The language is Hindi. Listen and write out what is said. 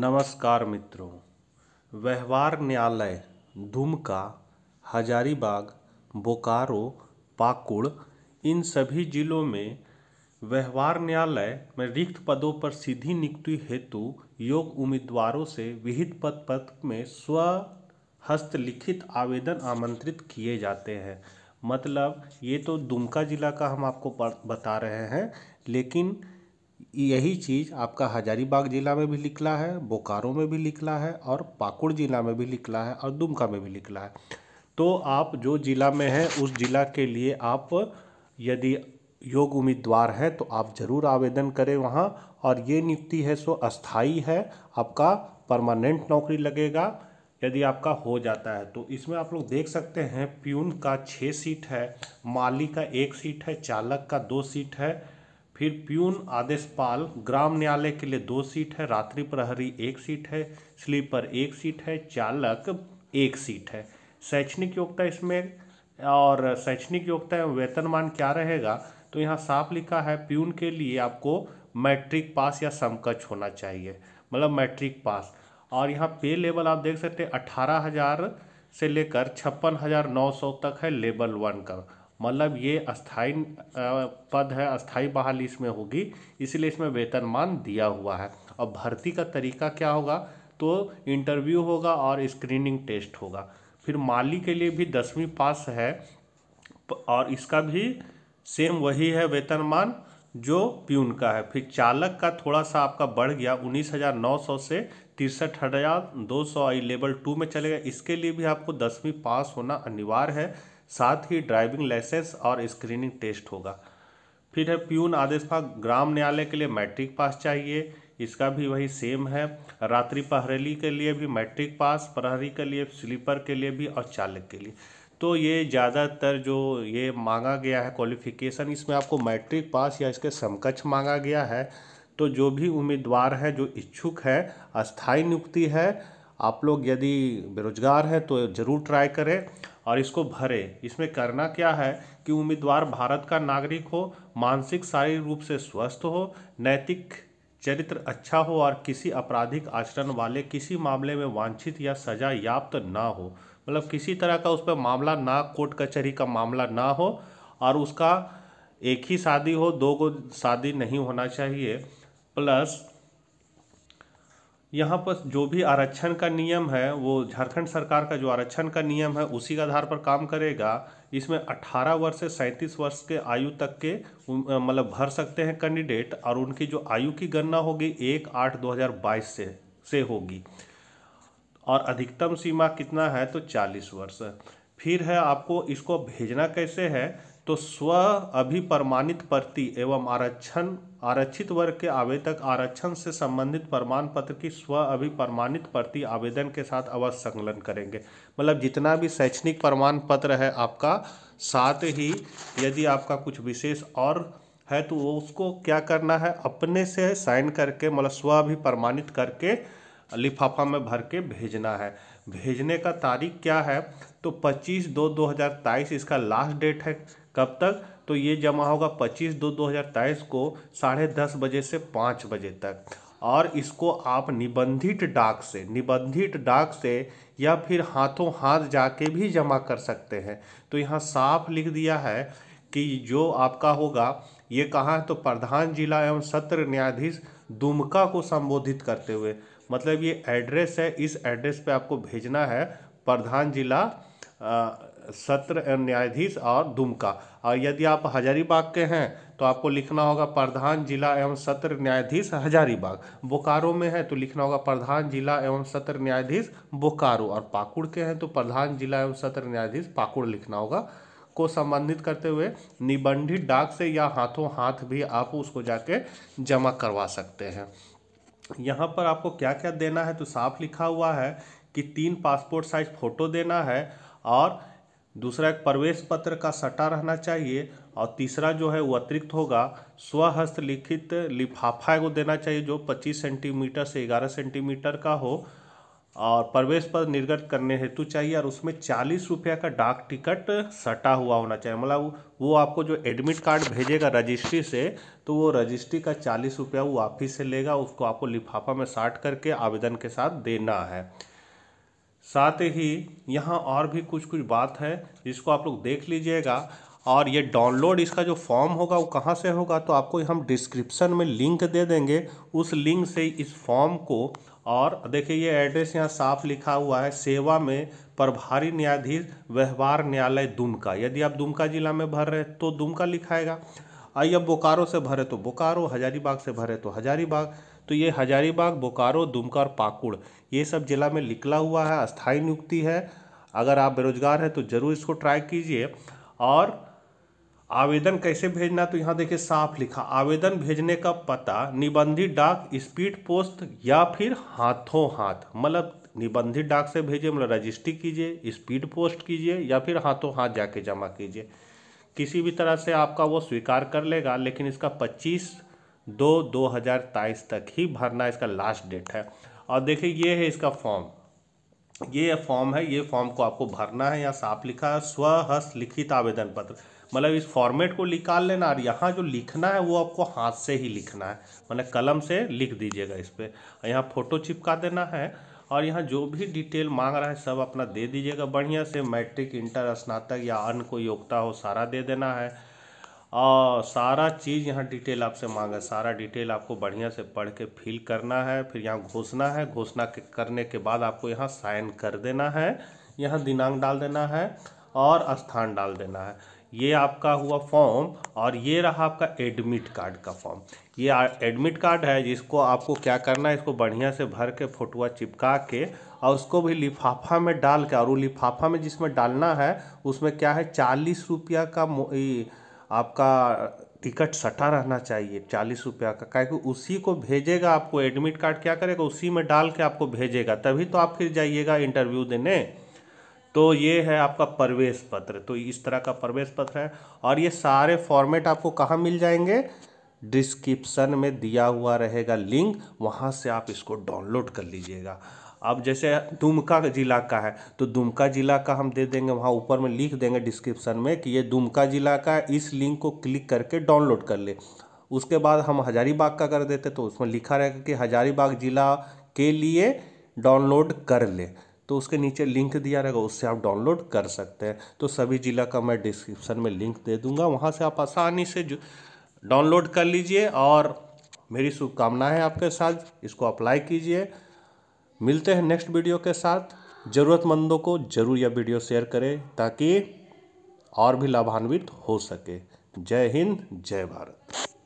नमस्कार मित्रों व्यवहार न्यायालय दुमका हजारीबाग बोकारो पाकुड़ इन सभी जिलों में व्यवहार न्यायालय में रिक्त पदों पर सीधी नियुक्ति हेतु योग उम्मीदवारों से विहित पद पत्र में स्व हस्तलिखित आवेदन आमंत्रित किए जाते हैं मतलब ये तो दुमका ज़िला का हम आपको बता रहे हैं लेकिन यही चीज़ आपका हजारीबाग ज़िला में भी निकला है बोकारो में भी निकला है और पाकुड़ ज़िला में भी निकला है और दुमका में भी निकला है तो आप जो ज़िला में हैं उस ज़िला के लिए आप यदि योग उम्मीदवार हैं तो आप ज़रूर आवेदन करें वहाँ और ये नियुक्ति है सो अस्थाई है आपका परमानेंट नौकरी लगेगा यदि आपका हो जाता है तो इसमें आप लोग देख सकते हैं प्यून का छः सीट है माली का एक सीट है चालक का दो सीट है फिर प्यून आदेश पाल ग्राम न्यायालय के लिए दो सीट है रात्रि प्रहरी एक सीट है स्लीपर एक सीट है चालक एक सीट है शैक्षणिक योग्यता इसमें और शैक्षणिक योग्यता एवं वेतनमान क्या रहेगा तो यहाँ साफ लिखा है प्यून के लिए आपको मैट्रिक पास या समकक्ष होना चाहिए मतलब मैट्रिक पास और यहाँ पे लेवल आप देख सकते हैं अठारह हज़ार से लेकर छप्पन हज़ार नौ सौ तक है लेवल वन का मतलब ये अस्थाई पद है अस्थाई बहाली इसमें होगी इसलिए इसमें वेतनमान दिया हुआ है और भर्ती का तरीका क्या होगा तो इंटरव्यू होगा और स्क्रीनिंग टेस्ट होगा फिर माली के लिए भी दसवीं पास है और इसका भी सेम वही है वेतनमान जो प्यून का है फिर चालक का थोड़ा सा आपका बढ़ गया उन्नीस हज़ार नौ सौ से तिरसठ हज़ार दो सौ आई लेवल टू में चलेगा इसके लिए भी आपको दसवीं पास होना अनिवार्य है साथ ही ड्राइविंग लाइसेंस और स्क्रीनिंग टेस्ट होगा फिर है प्यून आदेश पा ग्राम न्यायालय के लिए मैट्रिक पास चाहिए इसका भी वही सेम है रात्रि पहरेली के लिए भी मैट्रिक पास प्रहरी के लिए स्लीपर के लिए भी और चालक के लिए तो ये ज़्यादातर जो ये मांगा गया है क्वालिफिकेशन इसमें आपको मैट्रिक पास या इसके समकक्ष मांगा गया है तो जो भी उम्मीदवार हैं जो इच्छुक है अस्थाई नियुक्ति है आप लोग यदि बेरोजगार हैं तो ज़रूर ट्राई करें और इसको भरें इसमें करना क्या है कि उम्मीदवार भारत का नागरिक हो मानसिक शारीरिक रूप से स्वस्थ हो नैतिक चरित्र अच्छा हो और किसी आपराधिक आचरण वाले किसी मामले में वांछित या सजा याप्त ना हो मतलब किसी तरह का उस पर मामला ना कोर्ट कचहरी का मामला ना हो और उसका एक ही शादी हो दो को शादी नहीं होना चाहिए प्लस यहाँ पर जो भी आरक्षण का नियम है वो झारखंड सरकार का जो आरक्षण का नियम है उसी के आधार पर काम करेगा इसमें 18 वर्ष से सैंतीस वर्ष के आयु तक के मतलब भर सकते हैं कैंडिडेट और उनकी जो आयु की गणना होगी एक आठ दो हज़ार बाईस से से होगी और अधिकतम सीमा कितना है तो चालीस वर्ष फिर है आपको इसको भेजना कैसे है तो स्व अभिप्रमाणित प्रति एवं आरक्षण आरक्षित वर्ग के आवेदक आरक्षण से संबंधित प्रमाण पत्र की स्व अभिप्रमाणित प्रति आवेदन के साथ अवश्य संकलन करेंगे मतलब जितना भी शैक्षणिक प्रमाण पत्र है आपका साथ ही यदि आपका कुछ विशेष और है तो वो उसको क्या करना है अपने से साइन करके मतलब स्व भी प्रमाणित करके लिफाफा में भर के भेजना है भेजने का तारीख क्या है तो 25 दो 2023 इसका लास्ट डेट है कब तक तो ये जमा होगा 25 दो 2023 को साढ़े दस बजे से पाँच बजे तक और इसको आप निबंधित डाक से निबंधित डाक से या फिर हाथों हाथ जाके भी जमा कर सकते हैं तो यहाँ साफ लिख दिया है कि जो आपका होगा ये कहाँ है तो प्रधान जिला एवं सत्र न्यायाधीश दुमका को संबोधित करते हुए मतलब ये एड्रेस है इस एड्रेस पे आपको भेजना है प्रधान जिला सत्र न्यायाधीश और दुमका और यदि आप हजारीबाग के हैं तो आपको लिखना होगा प्रधान जिला एवं सत्र न्यायाधीश हजारीबाग बोकारो में है तो लिखना होगा प्रधान जिला एवं सत्र न्यायाधीश बोकारो और पाकुड़ के हैं तो प्रधान जिला एवं सत्र न्यायाधीश पाकुड़ लिखना होगा को संबंधित करते हुए निबंधित डाक से या हाथों हाथ भी आप उसको जाके जमा करवा सकते हैं यहाँ पर आपको क्या क्या देना है तो साफ लिखा हुआ है कि तीन पासपोर्ट साइज फ़ोटो देना है और दूसरा एक प्रवेश पत्र का सटा रहना चाहिए और तीसरा जो है वो अतिरिक्त होगा स्वहस्त लिखित लिफाफा को देना चाहिए जो 25 सेंटीमीटर से 11 सेंटीमीटर का हो और प्रवेश पत्र निर्गत करने हेतु चाहिए और उसमें चालीस रुपया का डाक टिकट सटा हुआ होना चाहिए मतलब वो आपको जो एडमिट कार्ड भेजेगा रजिस्ट्री से तो वो रजिस्ट्री का चालीस रुपया वो ऑफिस से लेगा उसको आपको लिफाफा में साट करके आवेदन के साथ देना है साथ ही यहाँ और भी कुछ कुछ बात है जिसको आप लोग देख लीजिएगा और ये डाउनलोड इसका जो फॉर्म होगा वो कहाँ से होगा तो आपको हम डिस्क्रिप्शन में लिंक दे देंगे उस लिंक से इस फॉर्म को और देखिए ये एड्रेस यहाँ साफ लिखा हुआ है सेवा में प्रभारी न्यायाधीश व्यवहार न्यायालय दुमका यदि आप दुमका जिला में भर रहे तो दुमका लिखाएगा आइए अब बोकारो से भरे तो बोकारो हजारीबाग से भरे तो हजारीबाग तो ये हजारीबाग बोकारो दुमका और पाकुड़ ये सब जिला में निकला हुआ है अस्थाई नियुक्ति है अगर आप बेरोजगार हैं तो ज़रूर इसको ट्राई कीजिए और आवेदन कैसे भेजना तो यहाँ देखिए साफ लिखा आवेदन भेजने का पता निबंधित डाक स्पीड पोस्ट या फिर हाथों हाथ मतलब निबंधित डाक से भेजिए मतलब रजिस्ट्री कीजिए स्पीड पोस्ट कीजिए या फिर हाथों हाथ जाके जमा कीजिए किसी भी तरह से आपका वो स्वीकार कर लेगा लेकिन इसका 25 दो 2023 तक ही भरना इसका लास्ट डेट है और देखिए ये है इसका फॉर्म ये फॉर्म है ये फॉर्म को आपको भरना है या साफ लिखा है स्वहस्त लिखित आवेदन पत्र मतलब इस फॉर्मेट को निकाल लेना और यहाँ जो लिखना है वो आपको हाथ से ही लिखना है मतलब कलम से लिख दीजिएगा इस पर यहाँ फ़ोटो चिपका देना है और यहाँ जो भी डिटेल मांग रहा है सब अपना दे दीजिएगा बढ़िया से मैट्रिक इंटर स्नातक या अन्य कोई योग्यता हो सारा दे देना है और सारा चीज़ यहाँ डिटेल आपसे मांगा सारा डिटेल आपको बढ़िया से पढ़ के फिल करना है फिर यहाँ घोषणा है घोषणा करने के बाद आपको यहाँ साइन कर देना है यहाँ दिनांक डाल देना है और स्थान डाल देना है ये आपका हुआ फॉर्म और ये रहा आपका एडमिट कार्ड का फॉर्म ये एडमिट कार्ड है जिसको आपको क्या करना है इसको बढ़िया से भर के फोटुआ चिपका के और उसको भी लिफाफा में डाल के और वो लिफाफा में जिसमें डालना है उसमें क्या है चालीस रुपया का आपका टिकट सटा रहना चाहिए चालीस रुपया का क्या उसी को भेजेगा आपको एडमिट कार्ड क्या करेगा उसी में डाल के आपको भेजेगा तभी तो आप फिर जाइएगा इंटरव्यू देने तो ये है आपका प्रवेश पत्र तो इस तरह का प्रवेश पत्र है और ये सारे फॉर्मेट आपको कहाँ मिल जाएंगे डिस्क्रिप्सन में दिया हुआ रहेगा लिंक वहाँ से आप इसको डाउनलोड कर लीजिएगा अब जैसे दुमका ज़िला का है तो दुमका ज़िला का हम दे देंगे वहाँ ऊपर में लिख देंगे डिस्क्रिप्सन में कि ये दुमका ज़िला का है इस लिंक को क्लिक करके डाउनलोड कर ले उसके बाद हम हजारीबाग का कर देते तो उसमें लिखा रहेगा कि हजारीबाग ज़िला के लिए डाउनलोड कर ले तो उसके नीचे लिंक दिया रहेगा उससे आप डाउनलोड कर सकते हैं तो सभी ज़िला का मैं डिस्क्रिप्शन में लिंक दे दूँगा वहाँ से आप आसानी से डाउनलोड कर लीजिए और मेरी शुभकामनाएं है आपके साथ इसको अप्लाई कीजिए मिलते हैं नेक्स्ट वीडियो के साथ ज़रूरतमंदों को ज़रूर यह वीडियो शेयर करें ताकि और भी लाभान्वित हो सके जय हिंद जय भारत